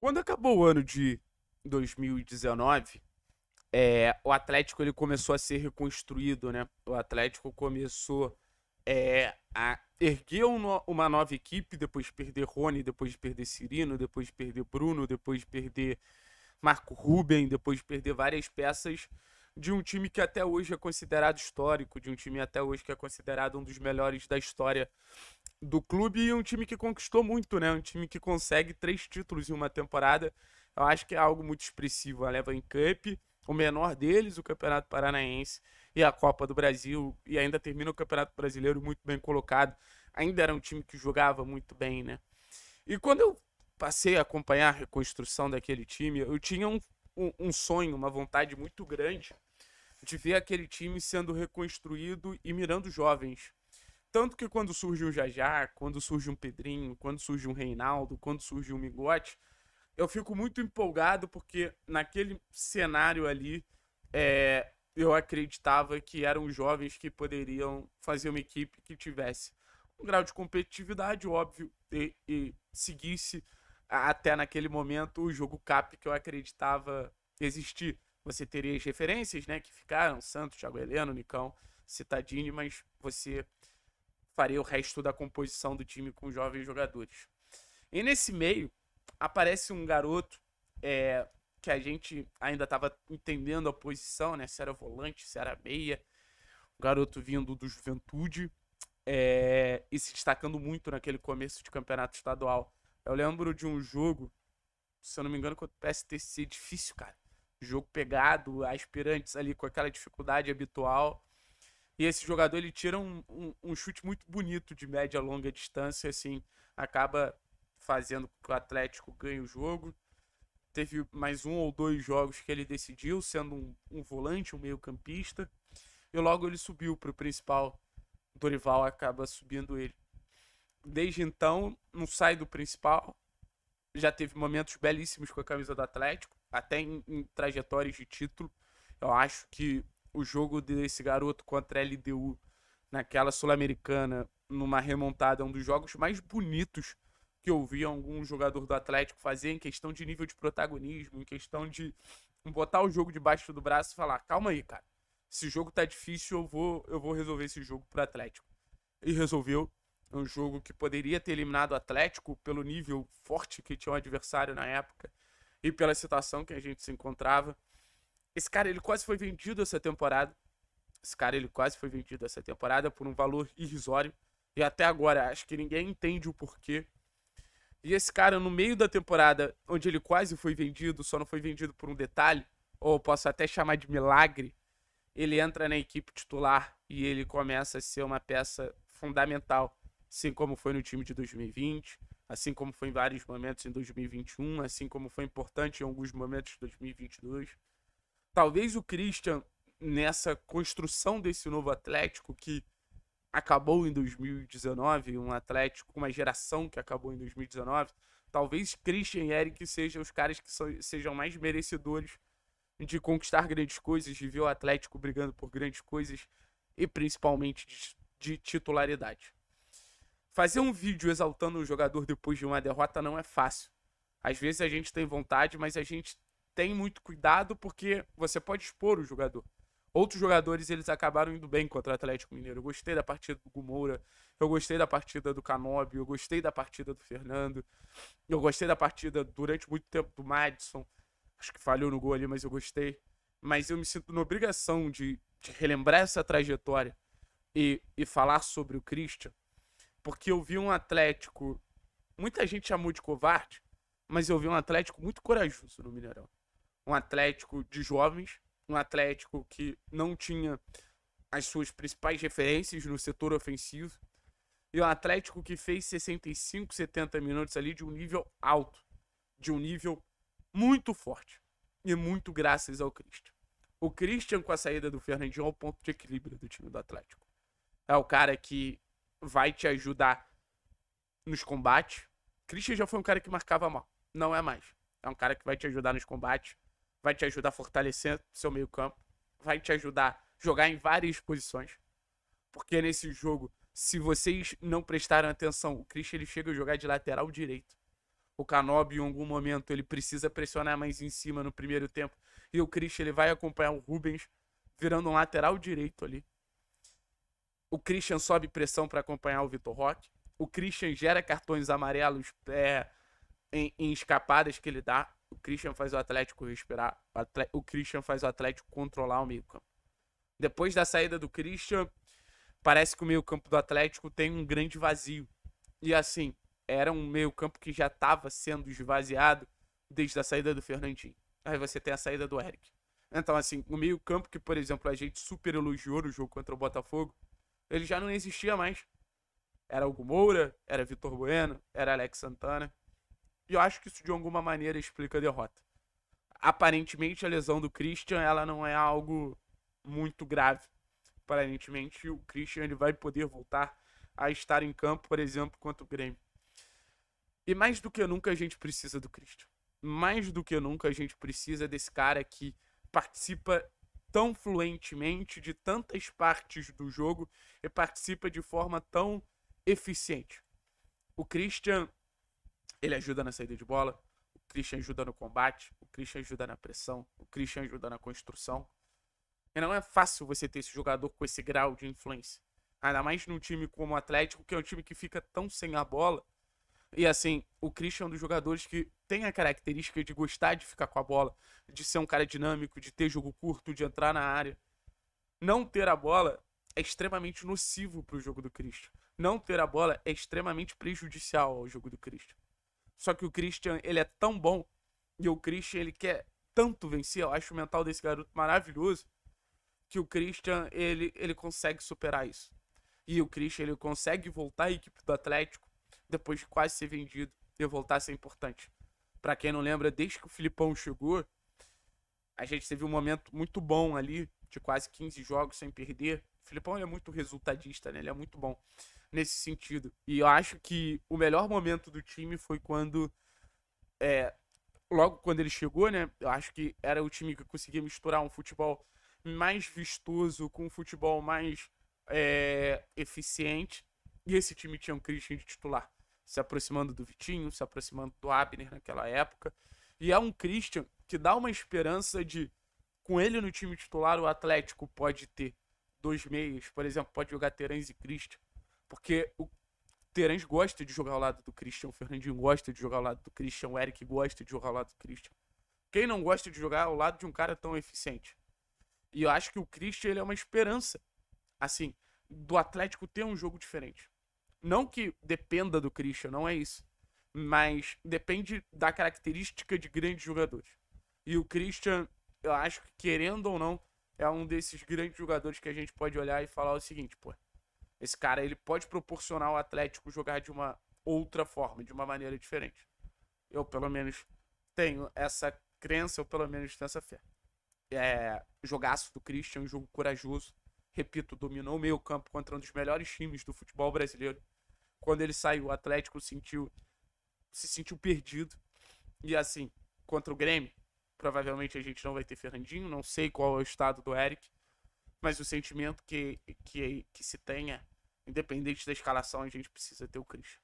Quando acabou o ano de 2019, é, o Atlético ele começou a ser reconstruído, né? O Atlético começou é, a erguer uma nova equipe, depois de perder Rony, depois de perder Cirino, depois de perder Bruno, depois de perder Marco Ruben, depois de perder várias peças de um time que até hoje é considerado histórico, de um time até hoje que é considerado um dos melhores da história do clube e um time que conquistou muito, né? Um time que consegue três títulos em uma temporada. Eu acho que é algo muito expressivo. A Leva em Cup, o menor deles, o Campeonato Paranaense e a Copa do Brasil. E ainda termina o Campeonato Brasileiro muito bem colocado. Ainda era um time que jogava muito bem, né? E quando eu passei a acompanhar a reconstrução daquele time, eu tinha um, um, um sonho, uma vontade muito grande de ver aquele time sendo reconstruído e mirando jovens. Tanto que quando surge um Jajá, quando surge um Pedrinho, quando surge um Reinaldo, quando surge um Migote, eu fico muito empolgado porque naquele cenário ali é, eu acreditava que eram jovens que poderiam fazer uma equipe que tivesse um grau de competitividade, óbvio, e, e seguisse até naquele momento o jogo CAP que eu acreditava existir. Você teria as referências, né, que ficaram, Santos, Thiago Heleno, Nicão, Citadini, mas você farei o resto da composição do time com jovens jogadores. E nesse meio, aparece um garoto é, que a gente ainda estava entendendo a posição, né? Se era volante, se era meia. Um garoto vindo do Juventude é, e se destacando muito naquele começo de campeonato estadual. Eu lembro de um jogo, se eu não me engano, contra o PSTC, difícil, cara. Jogo pegado, aspirantes ali com aquela dificuldade habitual. E esse jogador ele tira um, um, um chute muito bonito de média longa distância, assim, acaba fazendo que o Atlético ganhe o jogo. Teve mais um ou dois jogos que ele decidiu, sendo um, um volante, um meio-campista. E logo ele subiu para o principal. Dorival acaba subindo ele. Desde então, não sai do principal. Já teve momentos belíssimos com a camisa do Atlético, até em, em trajetórias de título. Eu acho que o jogo desse garoto contra a LDU naquela Sul-Americana, numa remontada, é um dos jogos mais bonitos que eu vi algum jogador do Atlético fazer em questão de nível de protagonismo, em questão de botar o jogo debaixo do braço e falar: calma aí, cara, esse jogo tá difícil, eu vou, eu vou resolver esse jogo pro Atlético. E resolveu. Um jogo que poderia ter eliminado o Atlético pelo nível forte que tinha o adversário na época e pela situação que a gente se encontrava. Esse cara, ele quase foi vendido essa temporada. Esse cara, ele quase foi vendido essa temporada por um valor irrisório. E até agora, acho que ninguém entende o porquê. E esse cara, no meio da temporada, onde ele quase foi vendido, só não foi vendido por um detalhe, ou posso até chamar de milagre, ele entra na equipe titular e ele começa a ser uma peça fundamental, assim como foi no time de 2020, assim como foi em vários momentos em 2021, assim como foi importante em alguns momentos de 2022. Talvez o Christian, nessa construção desse novo Atlético, que acabou em 2019, um Atlético, uma geração que acabou em 2019, talvez Christian e Eric sejam os caras que são, sejam mais merecedores de conquistar grandes coisas, de ver o Atlético brigando por grandes coisas e principalmente de, de titularidade. Fazer um vídeo exaltando um jogador depois de uma derrota não é fácil. Às vezes a gente tem vontade, mas a gente tem muito cuidado porque você pode expor o jogador. Outros jogadores, eles acabaram indo bem contra o Atlético Mineiro. Eu gostei da partida do Gumoura, eu gostei da partida do Canobi, eu gostei da partida do Fernando, eu gostei da partida durante muito tempo do Madison. Acho que falhou no gol ali, mas eu gostei. Mas eu me sinto na obrigação de, de relembrar essa trajetória e, e falar sobre o Christian, porque eu vi um Atlético. Muita gente chamou de covarde, mas eu vi um Atlético muito corajoso no Mineirão um Atlético de jovens, um Atlético que não tinha as suas principais referências no setor ofensivo. E um Atlético que fez 65, 70 minutos ali de um nível alto, de um nível muito forte. E muito graças ao Christian. O Christian, com a saída do Fernandinho, é o ponto de equilíbrio do time do Atlético. É o cara que vai te ajudar nos combates. Christian já foi um cara que marcava mal. Não é mais. É um cara que vai te ajudar nos combates vai te ajudar a fortalecer seu meio-campo, vai te ajudar a jogar em várias posições. Porque nesse jogo, se vocês não prestaram atenção, o Christian ele chega a jogar de lateral direito. O Canob em algum momento ele precisa pressionar mais em cima no primeiro tempo e o Christian ele vai acompanhar o Rubens virando um lateral direito ali. O Christian sobe pressão para acompanhar o Vitor Roque. O Christian gera cartões amarelos é, em, em escapadas que ele dá. O Christian faz o Atlético respirar. O Christian faz o Atlético controlar o meio-campo. Depois da saída do Christian, parece que o meio-campo do Atlético tem um grande vazio. E assim, era um meio-campo que já estava sendo esvaziado desde a saída do Fernandinho. Aí você tem a saída do Eric. Então, assim, o meio-campo que, por exemplo, a gente super elogiou no jogo contra o Botafogo, ele já não existia mais. Era o Moura, era Vitor Bueno, era Alex Santana. E eu acho que isso de alguma maneira explica a derrota. Aparentemente, a lesão do Christian ela não é algo muito grave. Aparentemente, o Christian ele vai poder voltar a estar em campo, por exemplo, contra o Grêmio. E mais do que nunca a gente precisa do Christian. Mais do que nunca a gente precisa desse cara que participa tão fluentemente de tantas partes do jogo e participa de forma tão eficiente. O Christian ele ajuda na saída de bola, o Christian ajuda no combate, o Christian ajuda na pressão, o Christian ajuda na construção. E não é fácil você ter esse jogador com esse grau de influência. Ainda mais num time como o Atlético, que é um time que fica tão sem a bola. E assim, o Christian é um dos jogadores que tem a característica de gostar de ficar com a bola, de ser um cara dinâmico, de ter jogo curto, de entrar na área. Não ter a bola é extremamente nocivo para o jogo do Christian. Não ter a bola é extremamente prejudicial ao jogo do Christian. Só que o Christian, ele é tão bom. E o Christian, ele quer tanto vencer. Eu acho o mental desse garoto maravilhoso. Que o Christian, ele, ele consegue superar isso. E o Christian, ele consegue voltar à equipe do Atlético. Depois de quase ser vendido. E voltar a ser importante. Para quem não lembra, desde que o Filipão chegou. A gente teve um momento muito bom ali. De quase 15 jogos sem perder. O Filipão, ele é muito resultadista, né? Ele é muito bom nesse sentido. E eu acho que o melhor momento do time foi quando. É, logo quando ele chegou, né? Eu acho que era o time que conseguia misturar um futebol mais vistoso com um futebol mais é, eficiente. E esse time tinha um Christian de titular, se aproximando do Vitinho, se aproximando do Abner naquela época. E é um Christian que dá uma esperança de, com ele no time titular, o Atlético pode ter dois meios, por exemplo, pode jogar Terence e Christian, porque o Terence gosta de jogar ao lado do Christian, o Fernandinho gosta de jogar ao lado do Christian, o Eric gosta de jogar ao lado do Christian. Quem não gosta de jogar ao lado de um cara tão eficiente? E eu acho que o Christian ele é uma esperança, assim, do Atlético ter um jogo diferente. Não que dependa do Christian, não é isso. Mas depende da característica de grandes jogadores. E o Christian, eu acho que, querendo ou não, é um desses grandes jogadores que a gente pode olhar e falar o seguinte, pô, esse cara ele pode proporcionar ao Atlético jogar de uma outra forma, de uma maneira diferente. Eu, pelo menos, tenho essa crença, ou pelo menos tenho essa fé. É, jogaço do Christian, um jogo corajoso. Repito, dominou o meio campo contra um dos melhores times do futebol brasileiro. Quando ele saiu, o Atlético sentiu, se sentiu perdido. E assim, contra o Grêmio, provavelmente a gente não vai ter Fernandinho, não sei qual é o estado do Eric, mas o sentimento que, que, que se tenha Independente da escalação, a gente precisa ter o Christian.